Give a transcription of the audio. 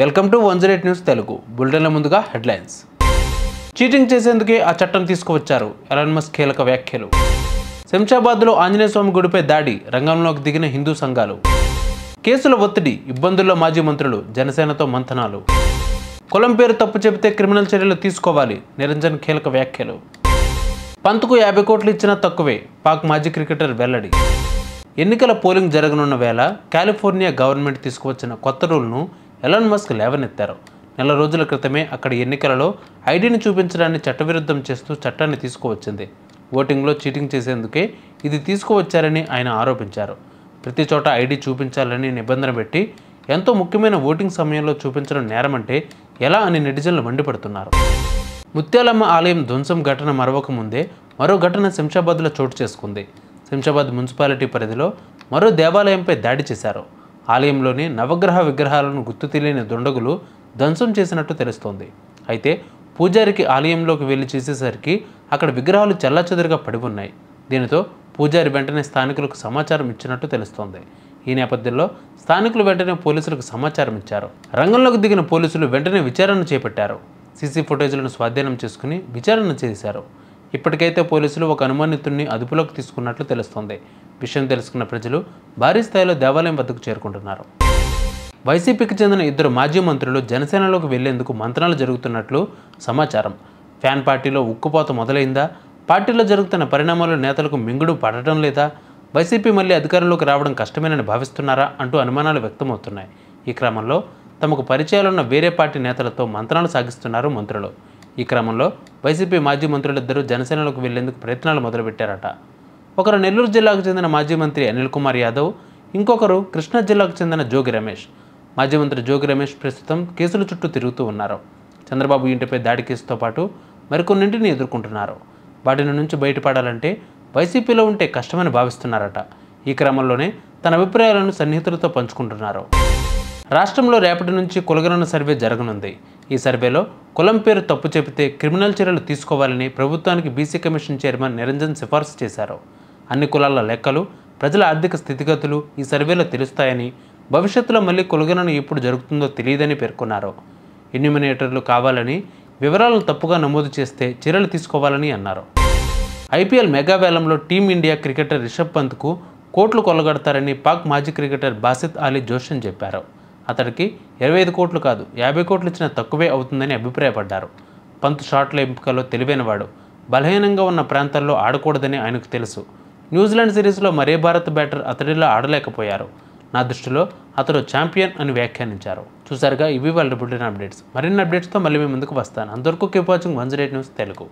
welcome to one zero eight news Telugu బులెటిన్ల ముందుగా headlines cheating చేసేందుకే ఆ చట్టం తీసుకువచ్చారు ఎలాన్మస్ కీలక వ్యాఖ్యలు శంషాబాద్లో ఆంజనేయ స్వామి గుడిపై దాడి రంగంలోకి దిగిన హిందూ సంఘాలు కేసుల ఒత్తిడి ఇబ్బందుల్లో మాజీ మంత్రులు జనసేనతో మంథనాలు కులం పేరు తప్పు చెబితే క్రిమినల్ చర్యలు తీసుకోవాలి నిరంజన్ కీలక వ్యాఖ్యలు పంతుకు యాభై కోట్లు ఇచ్చినా తక్కువే పాక్ మాజీ క్రికెటర్ వెల్లడి ఎన్నికల పోలింగ్ జరగనున్న వేళ కాలిఫోర్నియా గవర్నమెంట్ తీసుకువచ్చిన కొత్త రూల్ను ఎలాన్ మస్క్ లేవనెత్తారు నెల రోజుల క్రితమే అక్కడ ఎన్నికలలో ఐడిని చూపించడాన్ని చట్టవిరుద్ధం చేస్తూ చట్టాన్ని తీసుకువచ్చింది ఓటింగ్లో చీటింగ్ చేసేందుకే ఇది తీసుకువచ్చారని ఆయన ఆరోపించారు ప్రతి చోట ఐడి చూపించాలని నిబంధన పెట్టి ఎంతో ముఖ్యమైన ఓటింగ్ సమయంలో చూపించడం నేరమంటే ఎలా అని నెటిజన్లు మండిపడుతున్నారు ముత్యాలమ్మ ఆలయం ధ్వంసం ఘటన మరవకముందే మరో ఘటన శంషాబాద్లో చోటు చేసుకుంది శంషాబాద్ మున్సిపాలిటీ పరిధిలో మరో దేవాలయంపై దాడి చేశారు ఆలయంలోని నవగ్రహ విగ్రహాలను గుర్తు తెలియని దుండగులు ధ్వంసం చేసినట్టు తెలుస్తోంది అయితే పూజారికి ఆలయంలోకి వెళ్ళి చేసేసరికి అక్కడ విగ్రహాలు చెల్లాచెదురుగా పడి ఉన్నాయి దీనితో పూజారి వెంటనే స్థానికులకు సమాచారం ఇచ్చినట్టు తెలుస్తోంది ఈ నేపథ్యంలో స్థానికులు వెంటనే పోలీసులకు సమాచారం ఇచ్చారు రంగంలోకి దిగిన పోలీసులు వెంటనే విచారణ చేపట్టారు సీసీ ఫుటేజ్లను స్వాధీనం చేసుకుని విచారణ చేశారు ఇప్పటికైతే పోలీసులు ఒక అనుమానితుడిని అదుపులోకి తీసుకున్నట్లు తెలుస్తోంది విషయం తెలుసుకున్న ప్రజలు భారీ స్థాయిలో దేవాలయం వద్దకు చేరుకుంటున్నారు వైసీపీకి చెందిన ఇద్దరు మాజీ మంత్రులు జనసేనలోకి వెళ్లేందుకు మంత్రాలు జరుగుతున్నట్లు సమాచారం ఫ్యాన్ పార్టీలో ఉక్కుపోత మొదలైందా పార్టీలో జరుగుతున్న పరిణామాలు నేతలకు మింగుడు పడటం లేదా వైసీపీ మళ్ళీ అధికారంలోకి రావడం కష్టమేనని భావిస్తున్నారా అంటూ అనుమానాలు వ్యక్తమవుతున్నాయి ఈ క్రమంలో తమకు పరిచయాలున్న వేరే పార్టీ నేతలతో మంత్రాలు సాగిస్తున్నారు మంత్రులు ఈ క్రమంలో వైసీపీ మాజీ మంత్రులిద్దరూ జనసేనలకు వెళ్లేందుకు ప్రయత్నాలు మొదలుపెట్టారట ఒకరు నెల్లూరు జిల్లాకు చెందిన మాజీ మంత్రి అనిల్ కుమార్ యాదవ్ ఇంకొకరు కృష్ణా జిల్లాకు చెందిన జోగి రమేష్ మాజీ మంత్రి జోగి రమేష్ ప్రస్తుతం కేసుల చుట్టూ తిరుగుతూ ఉన్నారు చంద్రబాబు ఇంటిపై దాడి కేసుతో పాటు మరికొన్నింటిని ఎదుర్కొంటున్నారు వాటిని నుంచి బయటపడాలంటే వైసీపీలో ఉంటే కష్టమని భావిస్తున్నారట ఈ క్రమంలోనే తన అభిప్రాయాలను సన్నిహితులతో పంచుకుంటున్నారు రాష్ట్రంలో రేపటి నుంచి కులగణన సర్వే జరగనుంది ఈ సర్వేలో కులం పేరు తప్పు చెబితే క్రిమినల్ చర్యలు తీసుకోవాలని ప్రభుత్వానికి బీసీ కమిషన్ చైర్మన్ నిరంజన్ సిఫార్సు చేశారు అన్ని కులాల లెక్కలు ప్రజల ఆర్థిక స్థితిగతులు ఈ సర్వేలో తెలుస్తాయని భవిష్యత్తులో మళ్ళీ కులగణన ఎప్పుడు జరుగుతుందో తెలియదని పేర్కొన్నారు ఎన్యుమినేటర్లు కావాలని వివరాలను తప్పుగా నమోదు చేస్తే చర్యలు తీసుకోవాలని అన్నారు ఐపీఎల్ మెగా వేలంలో టీమిండియా క్రికెటర్ రిషబ్ పంత్కు కోట్లు కొలగడతారని పాక్ మాజీ క్రికెటర్ బాసిత్ అలీ జోషన్ చెప్పారు అతడికి ఇరవై ఐదు కోట్లు కాదు యాభై కోట్లు ఇచ్చిన తక్కువే అవుతుందని అభిప్రాయపడ్డారు పంత్ షాట్ల ఎంపికలో తెలివైనవాడు బలహీనంగా ఉన్న ప్రాంతాల్లో ఆడకూడదని ఆయనకు తెలుసు న్యూజిలాండ్ సిరీస్లో మరే భారత్ బ్యాటర్ అతడిలో ఆడలేకపోయారు నా దృష్టిలో అతడు ఛాంపియన్ అని వ్యాఖ్యానించారు చూసారుగా ఇవి వాళ్ళు అప్డేట్స్ మరిన్ని అప్డేట్స్తో మళ్ళీ మీ ముందుకు వస్తాను అందరికీ keep watching one zero news Telugu